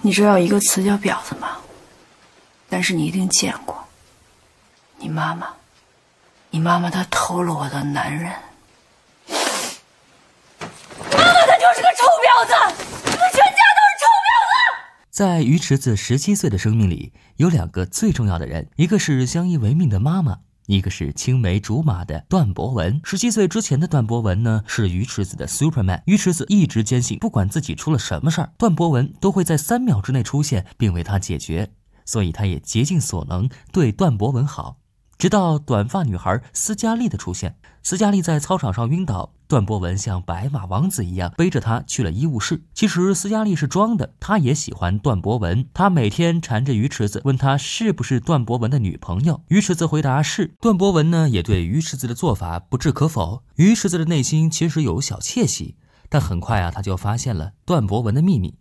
你知道一个词叫“婊子”吗？但是你一定见过。你妈妈，你妈妈她偷了我的男人。妈妈她就是个臭婊子，你们全家都是臭婊子。在鱼池子十七岁的生命里，有两个最重要的人，一个是相依为命的妈妈。一个是青梅竹马的段博文，十七岁之前的段博文呢，是鱼池子的 Superman。鱼池子一直坚信，不管自己出了什么事儿，段博文都会在三秒之内出现，并为他解决。所以他也竭尽所能对段博文好，直到短发女孩斯嘉丽的出现。斯嘉丽在操场上晕倒。段博文像白马王子一样背着他去了医务室。其实斯嘉丽是装的，她也喜欢段博文。她每天缠着于池子，问他是不是段博文的女朋友。于池子回答是。段博文呢，也对于池子的做法不置可否。于池子的内心其实有小窃喜，但很快啊，他就发现了段博文的秘密。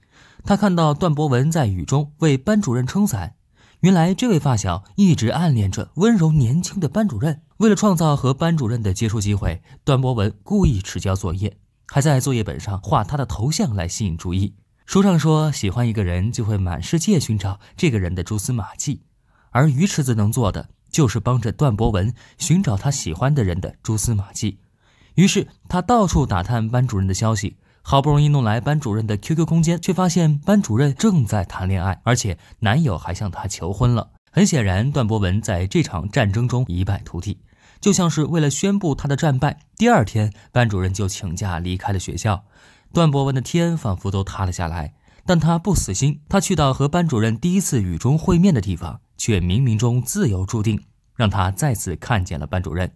他看到段博文在雨中为班主任撑伞。原来这位发小一直暗恋着温柔年轻的班主任。为了创造和班主任的接触机会，段博文故意迟交作业，还在作业本上画他的头像来吸引注意。书上说，喜欢一个人就会满世界寻找这个人的蛛丝马迹，而鱼池子能做的就是帮着段博文寻找他喜欢的人的蛛丝马迹。于是他到处打探班主任的消息。好不容易弄来班主任的 QQ 空间，却发现班主任正在谈恋爱，而且男友还向她求婚了。很显然，段博文在这场战争中一败涂地，就像是为了宣布他的战败。第二天，班主任就请假离开了学校，段博文的天仿佛都塌了下来。但他不死心，他去到和班主任第一次雨中会面的地方，却冥冥中自由注定，让他再次看见了班主任。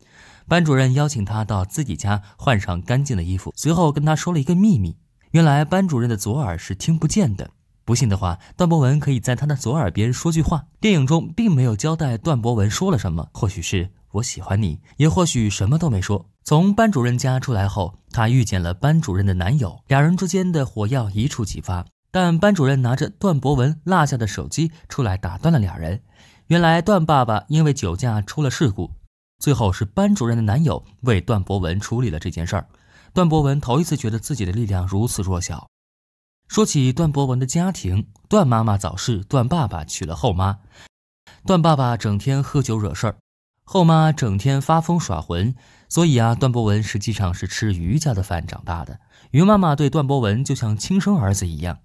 班主任邀请他到自己家换上干净的衣服，随后跟他说了一个秘密。原来班主任的左耳是听不见的，不信的话，段博文可以在他的左耳边说句话。电影中并没有交代段博文说了什么，或许是我喜欢你，也或许什么都没说。从班主任家出来后，他遇见了班主任的男友，俩人之间的火药一触即发。但班主任拿着段博文落下的手机出来打断了俩人。原来段爸爸因为酒驾出了事故。最后是班主任的男友为段博文处理了这件事儿。段博文头一次觉得自己的力量如此弱小。说起段博文的家庭，段妈妈早逝，段爸爸娶了后妈，段爸爸整天喝酒惹事儿，后妈整天发疯耍魂，所以啊，段博文实际上是吃于家的饭长大的。于妈妈对段博文就像亲生儿子一样。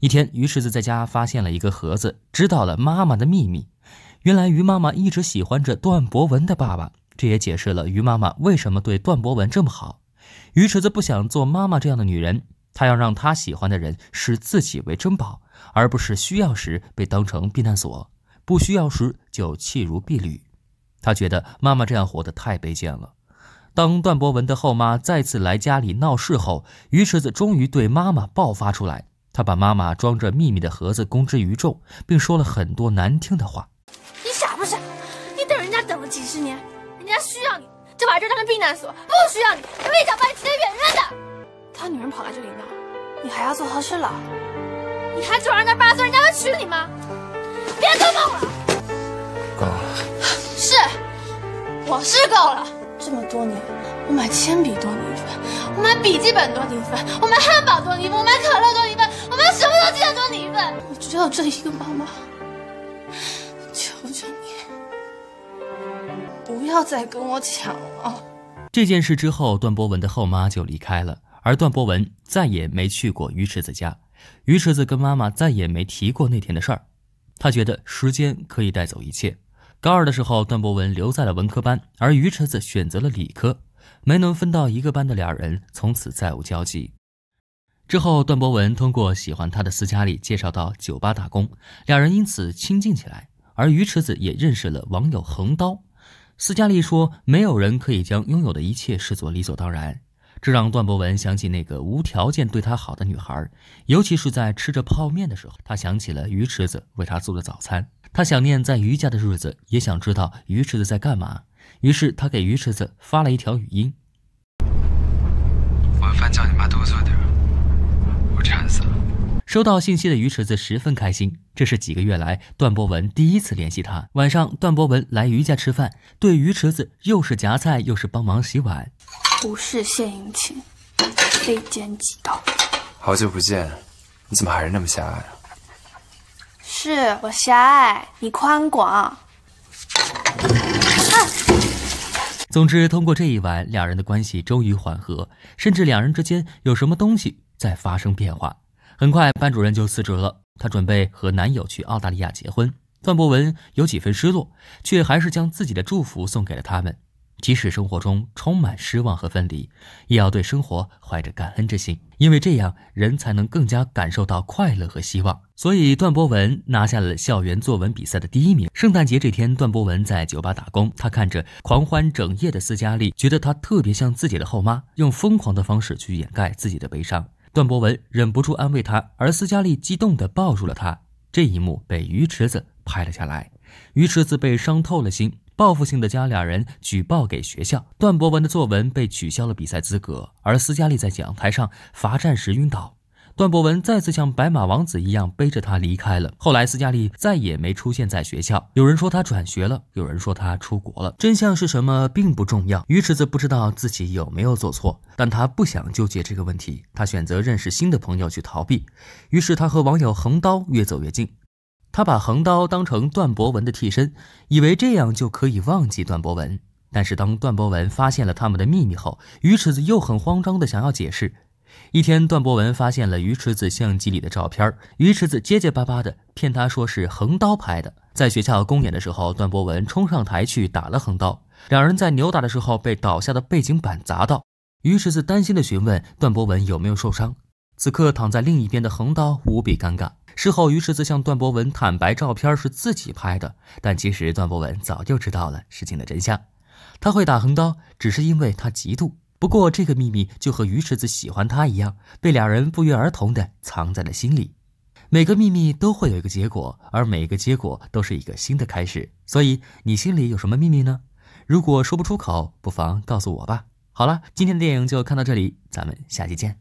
一天，于世子在家发现了一个盒子，知道了妈妈的秘密。原来于妈妈一直喜欢着段博文的爸爸，这也解释了于妈妈为什么对段博文这么好。于池子不想做妈妈这样的女人，她要让她喜欢的人视自己为珍宝，而不是需要时被当成避难所，不需要时就弃如敝履。她觉得妈妈这样活得太卑贱了。当段博文的后妈再次来家里闹事后，于池子终于对妈妈爆发出来，她把妈妈装着秘密的盒子公之于众，并说了很多难听的话。就把这儿当成避难所，不需要你，们一脚把你踢得远远的。他女人跑来这里闹，你还要做和事佬？你还指望人家八子人家会娶你吗？别做梦了，够了。是，我是够了。这么多年，我买铅笔多你一份，我买笔记本多你一份，我买汉堡多你一份，我买可乐多你一份，我买什么都记得多你一份。我只有这一个妈妈。不要再跟我抢了。这件事之后，段博文的后妈就离开了，而段博文再也没去过于池子家。于池子跟妈妈再也没提过那天的事儿。他觉得时间可以带走一切。高二的时候，段博文留在了文科班，而于池子选择了理科，没能分到一个班的俩人从此再无交集。之后，段博文通过喜欢他的斯嘉丽介绍到酒吧打工，俩人因此亲近起来，而于池子也认识了网友横刀。斯嘉丽说：“没有人可以将拥有的一切视作理所当然。”这让段博文想起那个无条件对他好的女孩，尤其是在吃着泡面的时候，他想起了鱼池子为他做的早餐。他想念在于家的日子，也想知道鱼池子在干嘛。于是他给鱼池子发了一条语音：“晚饭叫你妈多做点。”收到信息的鱼池子十分开心，这是几个月来段博文第一次联系他。晚上，段博文来鱼家吃饭，对鱼池子又是夹菜又是帮忙洗碗。不是献殷勤，非奸即盗。好久不见，你怎么还是那么狭隘啊？是我狭隘，你宽广。总之，通过这一晚，两人的关系终于缓和，甚至两人之间有什么东西在发生变化。很快，班主任就辞职了。她准备和男友去澳大利亚结婚。段博文有几分失落，却还是将自己的祝福送给了他们。即使生活中充满失望和分离，也要对生活怀着感恩之心，因为这样人才能更加感受到快乐和希望。所以，段博文拿下了校园作文比赛的第一名。圣诞节这天，段博文在酒吧打工。他看着狂欢整夜的斯嘉丽，觉得她特别像自己的后妈，用疯狂的方式去掩盖自己的悲伤。段博文忍不住安慰他，而斯嘉丽激动地抱住了他。这一幕被鱼池子拍了下来，鱼池子被伤透了心，报复性的将俩人举报给学校。段博文的作文被取消了比赛资格，而斯嘉丽在讲台上罚站时晕倒。段博文再次像白马王子一样背着他离开了。后来，斯嘉丽再也没出现在学校。有人说他转学了，有人说他出国了。真相是什么并不重要。于池子不知道自己有没有做错，但他不想纠结这个问题，他选择认识新的朋友去逃避。于是，他和网友横刀越走越近。他把横刀当成段博文的替身，以为这样就可以忘记段博文。但是，当段博文发现了他们的秘密后，于池子又很慌张地想要解释。一天，段博文发现了鱼池子相机里的照片。鱼池子结结巴巴地骗他说是横刀拍的。在学校公演的时候，段博文冲上台去打了横刀。两人在扭打的时候被倒下的背景板砸到。鱼池子担心地询问段博文有没有受伤。此刻躺在另一边的横刀无比尴尬。事后，鱼池子向段博文坦白照片是自己拍的，但其实段博文早就知道了事情的真相。他会打横刀，只是因为他嫉妒。不过，这个秘密就和鱼池子喜欢他一样，被俩人不约而同地藏在了心里。每个秘密都会有一个结果，而每个结果都是一个新的开始。所以，你心里有什么秘密呢？如果说不出口，不妨告诉我吧。好了，今天的电影就看到这里，咱们下期见。